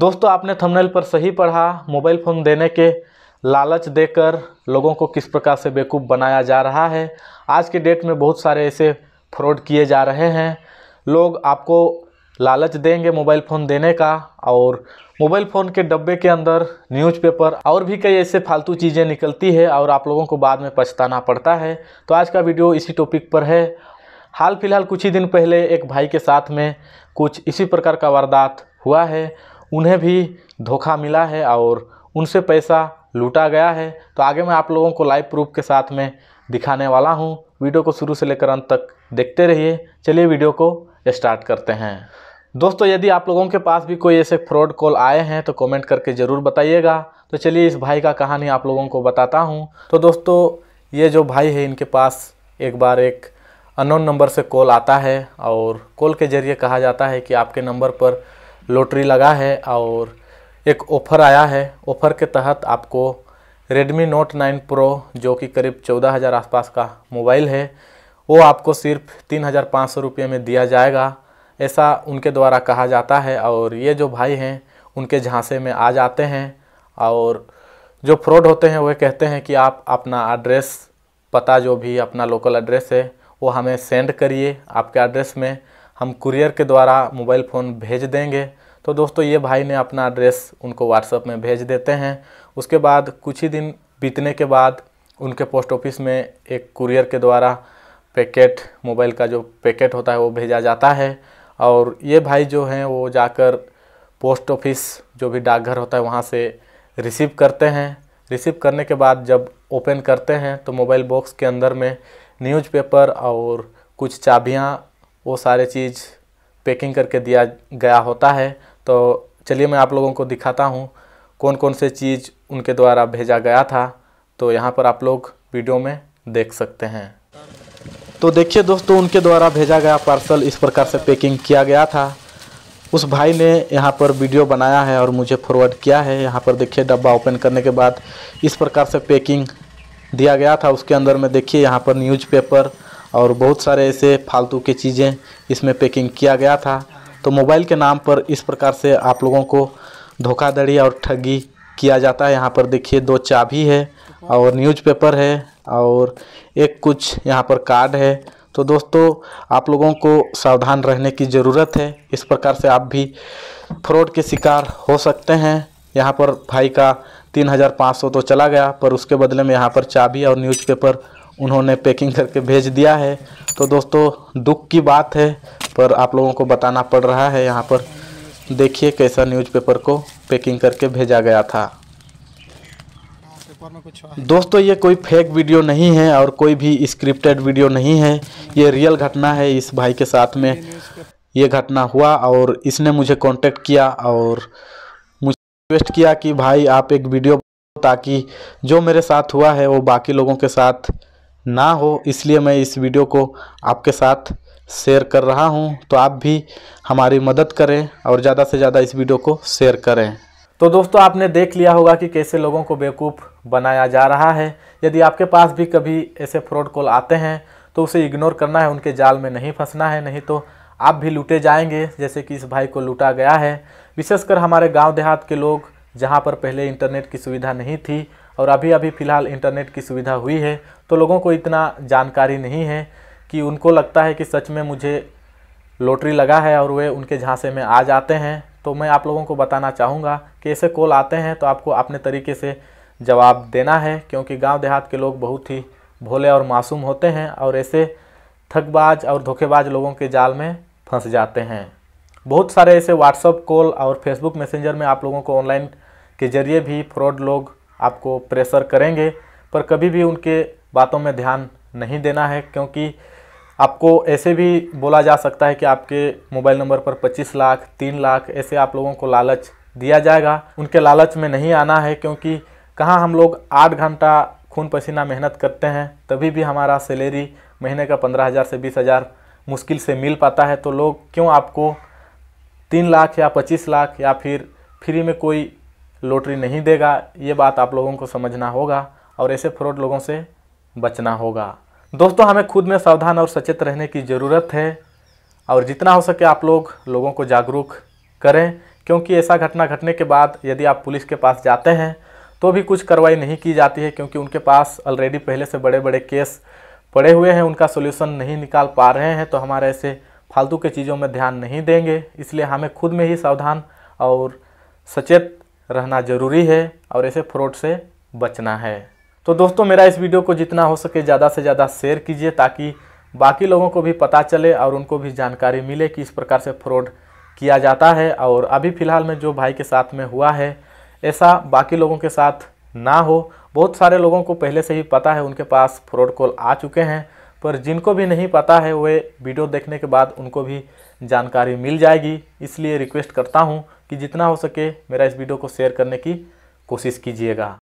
दोस्तों आपने थंबनेल पर सही पढ़ा मोबाइल फ़ोन देने के लालच देकर लोगों को किस प्रकार से बेवकूफ़ बनाया जा रहा है आज के डेट में बहुत सारे ऐसे फ्रॉड किए जा रहे हैं लोग आपको लालच देंगे मोबाइल फ़ोन देने का और मोबाइल फ़ोन के डब्बे के अंदर न्यूज़पेपर और भी कई ऐसे फालतू चीज़ें निकलती है और आप लोगों को बाद में पछताना पड़ता है तो आज का वीडियो इसी टॉपिक पर है हाल फिलहाल कुछ ही दिन पहले एक भाई के साथ में कुछ इसी प्रकार का वारदात हुआ है उन्हें भी धोखा मिला है और उनसे पैसा लूटा गया है तो आगे मैं आप लोगों को लाइव प्रूफ के साथ में दिखाने वाला हूँ वीडियो को शुरू से लेकर अंत तक देखते रहिए चलिए वीडियो को स्टार्ट करते हैं दोस्तों यदि आप लोगों के पास भी कोई ऐसे फ्रॉड कॉल आए हैं तो कमेंट करके ज़रूर बताइएगा तो चलिए इस भाई का कहानी आप लोगों को बताता हूँ तो दोस्तों ये जो भाई है इनके पास एक बार एक अनोन नंबर से कॉल आता है और कॉल के ज़रिए कहा जाता है कि आपके नंबर पर लॉटरी लगा है और एक ऑफ़र आया है ऑफ़र के तहत आपको Redmi Note 9 Pro जो कि करीब चौदह हज़ार आसपास का मोबाइल है वो आपको सिर्फ तीन हज़ार पाँच सौ रुपये में दिया जाएगा ऐसा उनके द्वारा कहा जाता है और ये जो भाई हैं उनके झांसे में आ जाते हैं और जो फ्रॉड होते हैं वह कहते हैं कि आप अपना एड्रेस पता जो भी अपना लोकल एड्रेस है वो हमें सेंड करिए आपके एड्रेस में हम कुरियर के द्वारा मोबाइल फ़ोन भेज देंगे तो दोस्तों ये भाई ने अपना एड्रेस उनको व्हाट्सअप में भेज देते हैं उसके बाद कुछ ही दिन बीतने के बाद उनके पोस्ट ऑफिस में एक कुरियर के द्वारा पैकेट मोबाइल का जो पैकेट होता है वो भेजा जाता है और ये भाई जो हैं वो जाकर पोस्ट ऑफिस जो भी डाकघर होता है वहाँ से रिसीव करते हैं रिसीव करने के बाद जब ओपन करते हैं तो मोबाइल बॉक्स के अंदर में न्यूज़पेपर और कुछ चाबियाँ वो सारे चीज़ पैकिंग करके दिया गया होता है तो चलिए मैं आप लोगों को दिखाता हूँ कौन कौन से चीज़ उनके द्वारा भेजा गया था तो यहाँ पर आप लोग वीडियो में देख सकते हैं तो देखिए दोस्तों उनके द्वारा भेजा गया पार्सल इस प्रकार से पैकिंग किया गया था उस भाई ने यहाँ पर वीडियो बनाया है और मुझे फॉरवर्ड किया है यहाँ पर देखिए डब्बा ओपन करने के बाद इस प्रकार से पैकिंग दिया गया था उसके अंदर में देखिए यहाँ पर न्यूज़पेपर और बहुत सारे ऐसे फालतू के चीज़ें इसमें पैकिंग किया गया था तो मोबाइल के नाम पर इस प्रकार से आप लोगों को धोखाधड़ी और ठगी किया जाता है यहाँ पर देखिए दो चाबी है और न्यूज़पेपर है और एक कुछ यहाँ पर कार्ड है तो दोस्तों आप लोगों को सावधान रहने की ज़रूरत है इस प्रकार से आप भी फ्रॉड के शिकार हो सकते हैं यहाँ पर भाई का तीन हज़ार पाँच सौ तो चला गया पर उसके बदले में यहाँ पर चाबी और न्यूज़पेपर उन्होंने पैकिंग करके भेज दिया है तो दोस्तों दुख की बात है पर आप लोगों को बताना पड़ रहा है यहाँ पर देखिए कैसा न्यूज़पेपर को पैकिंग करके भेजा गया था दोस्तों ये कोई फेक वीडियो नहीं है और कोई भी स्क्रिप्टेड वीडियो नहीं है ये रियल घटना है इस भाई के साथ में ये घटना हुआ और इसने मुझे कांटेक्ट किया और मुझे रिक्वेस्ट किया कि भाई आप एक वीडियो ताकि जो मेरे साथ हुआ है वो बाकी लोगों के साथ ना हो इसलिए मैं इस वीडियो को आपके साथ शेयर कर रहा हूं तो आप भी हमारी मदद करें और ज़्यादा से ज़्यादा इस वीडियो को शेयर करें तो दोस्तों आपने देख लिया होगा कि कैसे लोगों को बेवकूफ़ बनाया जा रहा है यदि आपके पास भी कभी ऐसे फ्रॉड कॉल आते हैं तो उसे इग्नोर करना है उनके जाल में नहीं फंसना है नहीं तो आप भी लूटे जाएंगे जैसे कि इस भाई को लूटा गया है विशेषकर हमारे गांव देहात के लोग जहाँ पर पहले इंटरनेट की सुविधा नहीं थी और अभी अभी फ़िलहाल इंटरनेट की सुविधा हुई है तो लोगों को इतना जानकारी नहीं है कि उनको लगता है कि सच में मुझे लॉटरी लगा है और वे उनके झांसे में आ जाते हैं तो मैं आप लोगों को बताना चाहूँगा कि ऐसे कॉल आते हैं तो आपको अपने तरीके से जवाब देना है क्योंकि गांव देहात के लोग बहुत ही भोले और मासूम होते हैं और ऐसे थकबाज और धोखेबाज लोगों के जाल में फंस जाते हैं बहुत सारे ऐसे व्हाट्सअप कॉल और फेसबुक मैसेंजर में आप लोगों को ऑनलाइन के ज़रिए भी फ्रॉड लोग आपको प्रेशर करेंगे पर कभी भी उनके बातों में ध्यान नहीं देना है क्योंकि आपको ऐसे भी बोला जा सकता है कि आपके मोबाइल नंबर पर 25 लाख 3 लाख ऐसे आप लोगों को लालच दिया जाएगा उनके लालच में नहीं आना है क्योंकि कहाँ हम लोग आठ घंटा खून पसीना मेहनत करते हैं तभी भी हमारा सैलरी महीने का पंद्रह हज़ार से बीस हज़ार मुश्किल से मिल पाता है तो लोग क्यों आपको तीन लाख या पच्चीस लाख या फिर फ्री में कोई लॉटरी नहीं देगा ये बात आप लोगों को समझना होगा और ऐसे फ्रॉड लोगों से बचना होगा दोस्तों हमें खुद में सावधान और सचेत रहने की ज़रूरत है और जितना हो सके आप लोग लोगों को जागरूक करें क्योंकि ऐसा घटना घटने के बाद यदि आप पुलिस के पास जाते हैं तो भी कुछ कार्रवाई नहीं की जाती है क्योंकि उनके पास ऑलरेडी पहले से बड़े बड़े केस पड़े हुए हैं उनका सोल्यूशन नहीं निकाल पा रहे हैं तो हमारे ऐसे फालतू के चीज़ों में ध्यान नहीं देंगे इसलिए हमें खुद में ही सावधान और सचेत रहना ज़रूरी है और ऐसे फ्रॉड से बचना है तो दोस्तों मेरा इस वीडियो को जितना हो सके ज़्यादा से ज़्यादा शेयर कीजिए ताकि बाकी लोगों को भी पता चले और उनको भी जानकारी मिले कि इस प्रकार से फ्रॉड किया जाता है और अभी फ़िलहाल में जो भाई के साथ में हुआ है ऐसा बाकी लोगों के साथ ना हो बहुत सारे लोगों को पहले से ही पता है उनके पास फ्रॉड कॉल आ चुके हैं पर जिनको भी नहीं पता है वे वीडियो देखने के बाद उनको भी जानकारी मिल जाएगी इसलिए रिक्वेस्ट करता हूँ कि जितना हो सके मेरा इस वीडियो को शेयर करने की कोशिश कीजिएगा